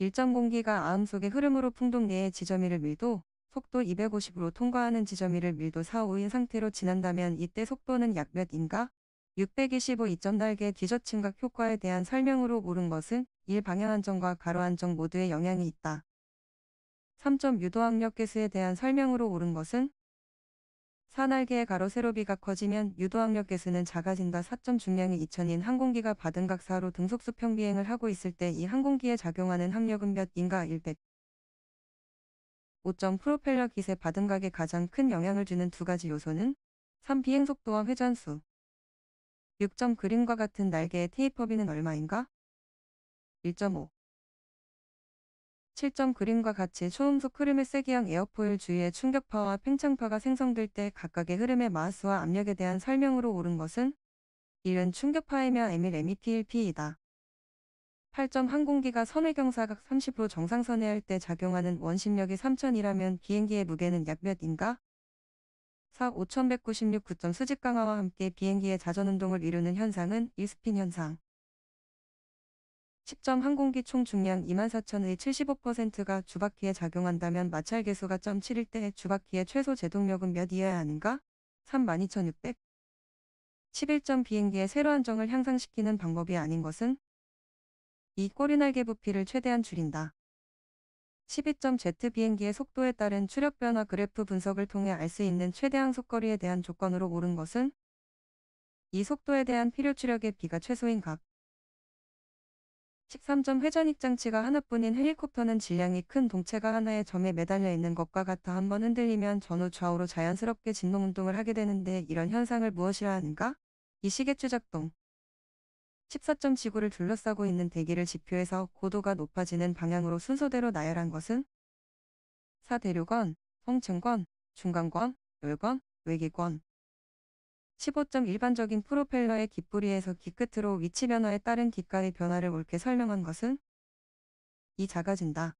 일정 공기가 아음 속의 흐름으로 풍동 내의 지점이를 밀도 속도 250으로 통과하는 지점이를 밀도 4, 5인 상태로 지난다면 이때 속도는 약 몇인가? 625이점 날개 뒤저침각 효과에 대한 설명으로 옳은 것은 일 방향 안정과 가로 안정 모두의 영향이 있다. 3. 점유도압력 개수에 대한 설명으로 옳은 것은 산날개의 가로세로비가 커지면 유도항력 개수는 작아진다. 4점 중량이 2천인 항공기가 받은 각사로 등속 수평 비행을 하고 있을 때 이 항공기에 작용하는 합력은 몇 인가 100. 5점 프로펠러 기세 받음각에 가장 큰 영향을 주는 두 가지 요소는 3. 비행속도와 회전수 6 그림과 같은 날개의 테이퍼비는 얼마인가? 1.5 7점 그림과 같이 초음속 흐름의 세기형 에어포일 주위에 충격파와 팽창파가 생성될 때 각각의 흐름의 마스와 압력에 대한 설명으로 옳은 것은 이은 충격파이며 M일 METLP이다. 8점 항공기가 선회경사각 30로 정상선회 할때 작용하는 원심력이 3000이라면 비행기의 무게는 약 몇인가? 4. 5196 9점 수직 강화와 함께 비행기의 자전운동을 이루는 현상은 이스핀 현상. 측정 항공기 총 중량 24,000의 75%가 주바퀴에 작용한다면 마찰 개수가 0.7일 때 주바퀴의 최소 제동력은 몇이어야 하는가? 32,600. 11점 비행기의 세로 안정을 향상시키는 방법이 아닌 것은 이 꼬리날개 부피를 최대한 줄인다. 12점 제트 비행기의 속도에 따른 추력 변화 그래프 분석을 통해 알 수 있는 최대항 속거리에 대한 조건으로 옳은 것은 이 속도에 대한 필요 추력의 비가 최소인 각 13점 회전익 장치가 하나뿐인 헬리콥터는 질량이 큰 동체가 하나의 점에 매달려 있는 것과 같아 한번 흔들리면 전후 좌우로 자연스럽게 진동운동을 하게 되는데 이런 현상을 무엇이라 하는가? 이 시계추작동 14점 지구를 둘러싸고 있는 대기를 지표에서 고도가 높아지는 방향으로 순서대로 나열한 것은 4대륙권홍천권 중간권, 열권, 외계권 15점 일반적인 프로펠러의 깃뿌리에서 깃끝으로 위치 변화에 따른 깃가의 변화를 옳게 설명한 것은 이 작아진다.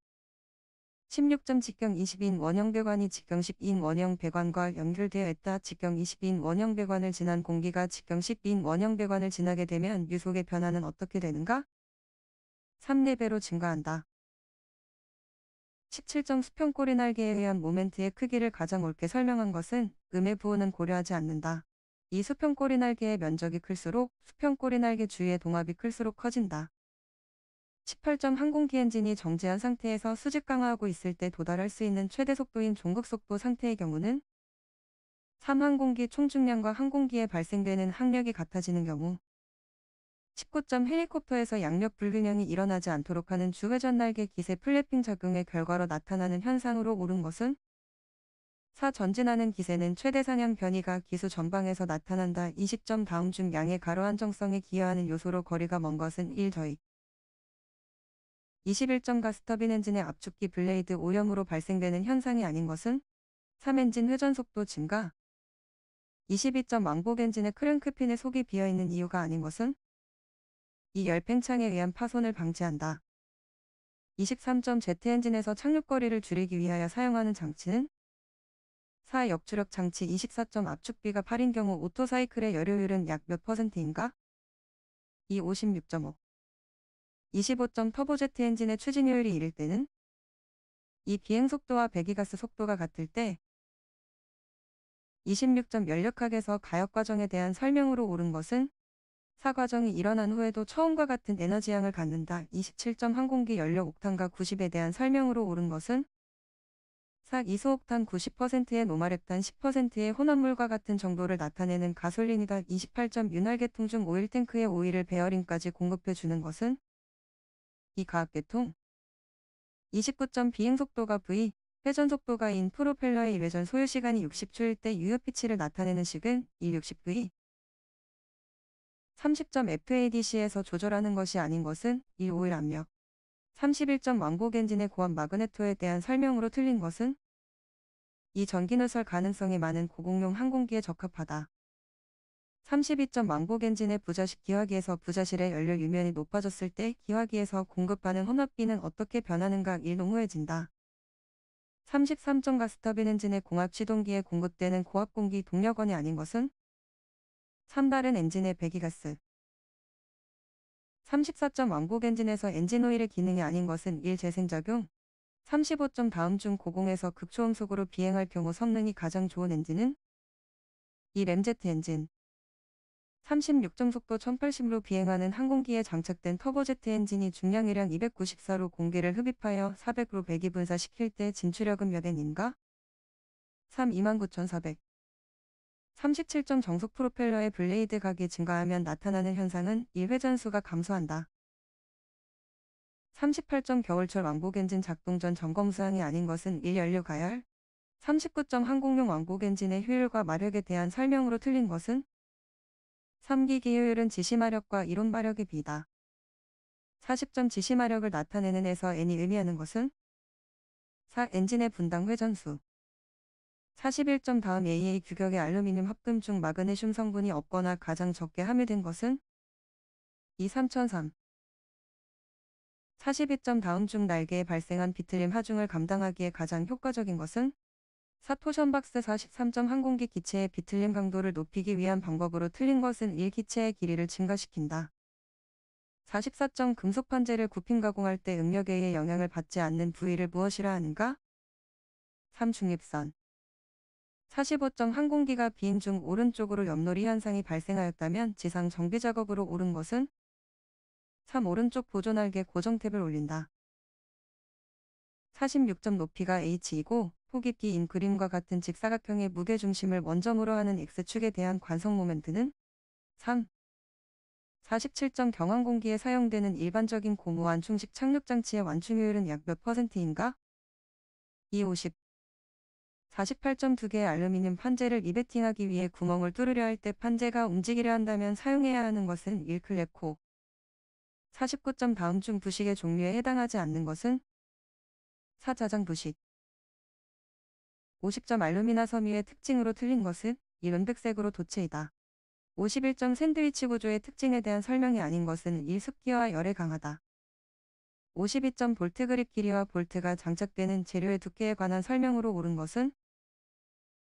16점 직경 20인 원형 배관이 직경 10인 원형 배관과 연결되어 있다. 직경 20인 원형 배관을 지난 공기가 직경 10인 원형 배관을 지나게 되면 유속의 변화는 어떻게 되는가? 3레배로 증가한다. 17점 수평꼬리 날개에 의한 모멘트의 크기를 가장 옳게 설명한 것은 음의 부호는 고려하지 않는다. 이 수평 꼬리날개의 면적이 클수록 수평 꼬리날개 주위의 동압이 클수록 커진다. 18점 항공기 엔진이 정지한 상태에서 수직 강화하고 있을 때 도달할 수 있는 최대 속도인 종극속도 상태의 경우는 3항공기 총중량과 항공기에 발생되는 항력이 같아지는 경우 19점 헬리콥터에서 양력 불균형이 일어나지 않도록 하는 주회전 날개 기세 플래핑 작용의 결과로 나타나는 현상으로 옳은 것은 사 전진하는 기세는 최대 상향 변이가 기수 전방에서 나타난다. 20점 다음중 양의 가로 안정성에 기여하는 요소로 거리가 먼 것은 1 더익. 2 1점가 스터빈 엔진의 압축기 블레이드 오염으로 발생되는 현상이 아닌 것은 3엔진 회전 속도 증가 22점 왕복 엔진의 크랭크핀의 속이 비어있는 이유가 아닌 것은 2. 열팽창에 의한 파손을 방지한다. 23점 제트 엔진에서 착륙거리를 줄이기 위하여 사용하는 장치는 4. 역추력 장치 24점 압축비가 8인 경우 오토사이클의 열효율은 약 몇 퍼센트인가? 2. 56.5 25점 터보제트 엔진의 추진율이 이를 때는? 이 비행속도와 배기가스 속도가 같을 때 26점 연력학에서 가역과정에 대한 설명으로 옳은 것은 4. 과정이 일어난 후에도 처음과 같은 에너지양을 갖는다. 27점 항공기 연료 옥탄과 90에 대한 설명으로 옳은 것은 삭 이소옥탄 90%의 노마렙탄 10%의 혼합물과 같은 정도를 나타내는 가솔린이다 28점 윤활계통 중 오일 탱크의 오일을 베어링까지 공급해주는 것은 이 가압계통 29점 비행속도가 V 회전속도가 인 프로펠러의 회전 소요시간이 60초일 때 유효피치를 나타내는 식은 160V 30점 FADC에서 조절하는 것이 아닌 것은 1 5일 압력 31점 왕복 엔진의 고압 마그네토에 대한 설명으로 틀린 것은 이 전기누설 가능성이 많은 고공용 항공기에 적합하다. 32점 왕복 엔진의 부자식 기화기에서 부자실의 연료 유면이 높아졌을 때 기화기에서 공급하는 혼합비는 어떻게 변하는가 일농후해진다. 33점 가스터빈 엔진의 공압 시동기에 공급되는 고압 공기 동력원이 아닌 것은 3다른 엔진의 배기가스 34점 왕복 엔진에서 엔진오일의 기능이 아닌 것은 1. 재생작용 35점 다음 중 고공에서 극초음속으로 비행할 경우 성능이 가장 좋은 엔진은 2. 램제트 엔진 36점 속도 1080로 비행하는 항공기에 장착된 터보제트 엔진이 중량이량 294로 공기를 흡입하여 4 0 0로 배기 분사시킬 때 진출력은 몇엔인가 3. 29,400 37점 정속 프로펠러의 블레이드 각이 증가하면 나타나는 현상은 이 회전수가 감소한다. 38점 겨울철 왕복 엔진 작동 전 점검 수항이 아닌 것은 1연료 가열 39점 항공용 왕복 엔진의 효율과 마력에 대한 설명으로 틀린 것은 3기 기효율은 지시마력과 이론 마력에 비다. 40점 지시마력을 나타내는 에서 N이 의미하는 것은 4. 엔진의 분당 회전수 41점 다음 AA 규격의 알루미늄 합금 중 마그네슘 성분이 없거나 가장 적게 함유된 것은 2 3003 42점 다음 중 날개에 발생한 비틀림 하중을 감당하기에 가장 효과적인 것은 사토션박스 43점 항공기 기체의 비틀림 강도를 높이기 위한 방법으로 틀린 것은 1기체의 길이를 증가시킨다. 44점 금속 판재를 굽힌 가공할 때음력에 의해 영향을 받지 않는 부위를 무엇이라 하는가? 3중립선 45정 항공기가 빈중 오른쪽으로 옆놀이 현상이 발생하였다면 지상 정비 작업으로 오른 것은 3. 오른쪽 보존알개 고정 탭을 올린다. 46점 높이가 H이고 포깃기 인 그림과 같은 직사각형의 무게중심을 원점으로 하는 X축에 대한 관성 모멘트는 3. 47점 경항공기에 사용되는 일반적인 고무 완충식 착륙장치의 완충효율은 약 몇 퍼센트인가? 250 48.2개의 알루미늄 판재를 이베팅하기 위해 구멍을 뚫으려 할 때 판재가 움직이려 한다면 사용해야 하는 것은 1클레코 49점 다음 중 부식의 종류에 해당하지 않는 것은 4자장 부식 50점 알루미나 섬유의 특징으로 틀린 것은 이런 백색으로 도체이다. 51점 샌드위치 구조의 특징에 대한 설명이 아닌 것은 이 습기와 열에 강하다. 52점 볼트 그립 길이와 볼트가 장착되는 재료의 두께에 관한 설명으로 옳은 것은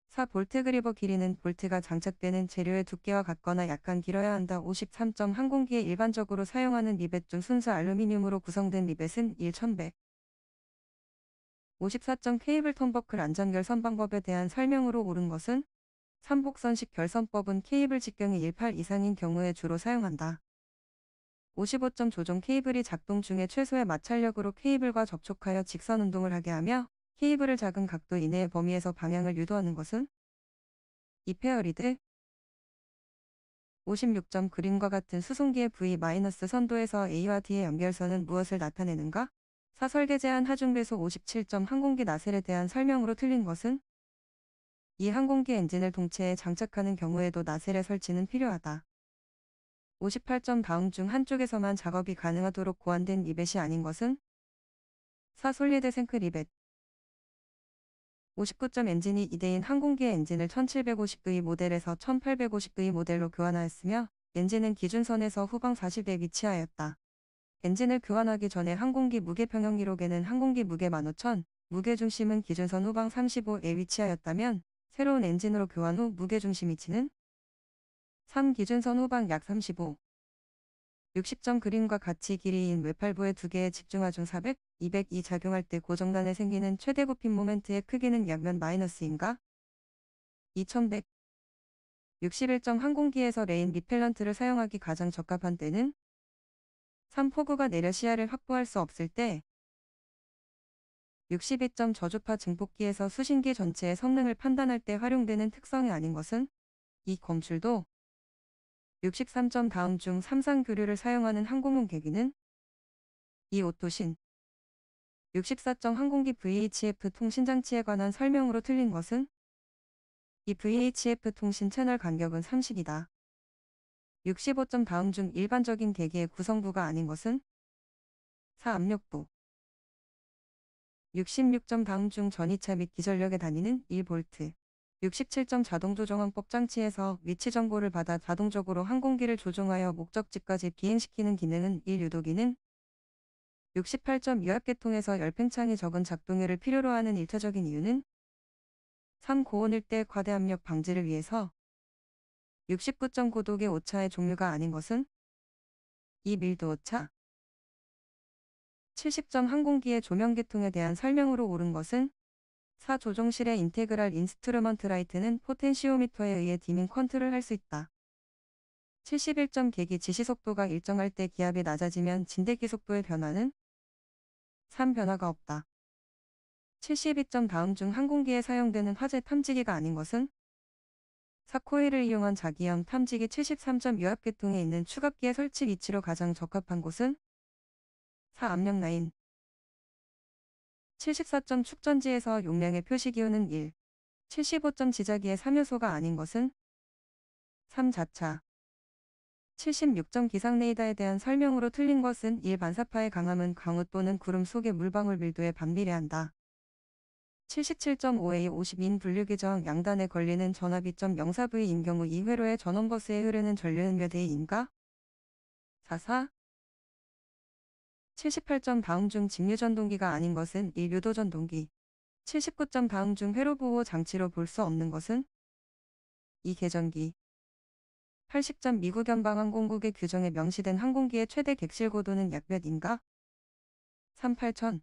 4. 볼트 그리버 길이는 볼트가 장착되는 재료의 두께와 같거나 약간 길어야 한다. 53점 항공기에 일반적으로 사용하는 리벳 중 순수 알루미늄으로 구성된 리벳은 1100. 54점 케이블 턴버클 안전결 선방법에 대한 설명으로 옳은 것은 삼복선식 결선법은 케이블 직경이 18 이상인 경우에 주로 사용한다. 55점 조종 케이블이 작동 중에 최소의 마찰력으로 케이블과 접촉하여 직선 운동을 하게 하며 케이블을 작은 각도 이내 범위에서 방향을 유도하는 것은 이페어리드 56점 그림과 같은 수송기의 V-선도에서 A와 D의 연결선은 무엇을 나타내는가? 사설계 제한 하중배수 57점 항공기 나셀에 대한 설명으로 틀린 것은 이 항공기 엔진을 동체에 장착하는 경우에도 나셀의 설치는 필요하다. 58점 다음 중 한쪽에서만 작업이 가능하도록 고안된 이벳이 아닌 것은 사솔리드 생크 리벳 59점 엔진이 이대인 항공기의 엔진을 1 7 5 0 v 모델에서 1 8 5 0 v 모델로 교환하였으며 엔진은 기준선에서 후방 40에 위치하였다. 엔진을 교환하기 전에 항공기 무게평형 기록에는 항공기 무게 15,000, 무게중심은 기준선 후방 35에 위치하였다면 새로운 엔진으로 교환 후 무게중심 위치는 3 기준선 후방 약 35, 60점 그림과 같이 길이인 외팔부의 두 개에 집중하중 400, 202 작용할 때 고정단에 생기는 최대 굽힌 모멘트의 크기는 약면 마이너스인가? 2100 61정 항공기에서 레인 리펠런트를 사용하기 가장 적합한 때는 3. 포우가 내려 시야를 확보할 수 없을 때 62점 저주파 증폭기에서 수신기 전체의 성능을 판단할 때 활용되는 특성이 아닌 것은 이 검출도 63점 다음 중3상 교류를 사용하는 항공운 계기는 이 오토신 64정 항공기 VHF 통신 장치에 관한 설명으로 틀린 것은 이 VHF 통신 채널 간격은 30이다. 65점 다음 중 일반적인 계기의 구성부가 아닌 것은 4. 압력부 66점 다음 중 전이차 및 기전력에 다니는 1V 67점 자동조정항법 장치에서 위치 정보를 받아 자동적으로 항공기를 조종하여 목적지까지 비행시키는 기능은 1. 유도기는 6 8 2압계통에서 열팽창이 적은 작동률을 필요로 하는 일차적인 이유는 3. 고온일 때 과대압력 방지를 위해서 6 9 9도계 오차의 종류가 아닌 것은 2. 밀도 오차 70점 항공기의 조명계통에 대한 설명으로 옳은 것은 4. 조종실의 인테그랄 인스트루먼트 라이트는 포텐시오미터에 의해 디밍 컨트롤 할 수 있다. 71점 계기 지시속도가 일정할 때 기압이 낮아지면 진대기 속도의 변화는 3. 변화가 없다. 72점 다음 중 항공기에 사용되는 화재 탐지기가 아닌 것은 사코일을 이용한 자기형 탐지기 73점 유압계통에 있는 추갑기의 설치 위치로 가장 적합한 곳은 4. 압력 라인 74점 축전지에서 용량의 표시 기호는 1 75점 지자기의 3요소가 아닌 것은 3. 자차 76종 기상 레이더에 대한 설명으로 틀린 것은 1. 반사파의 강함은 강우 또는 구름 속의 물방울 밀도에 반비례한다. 77.5A 50인 분류기정 양단에 걸리는 전화비점영사부 v 인 경우 2회로의 전원버스에 흐르는 전류는 몇 A인가? 44. 78점 다음 중 직류전동기가 아닌 것은 1. 유도전동기 79점 다음 중 회로보호 장치로 볼 수 없는 것은? 2. 계전기. 80점 미국 연방항공국의 규정에 명시된 항공기의 최대 객실 고도는 약 몇인가? 38,000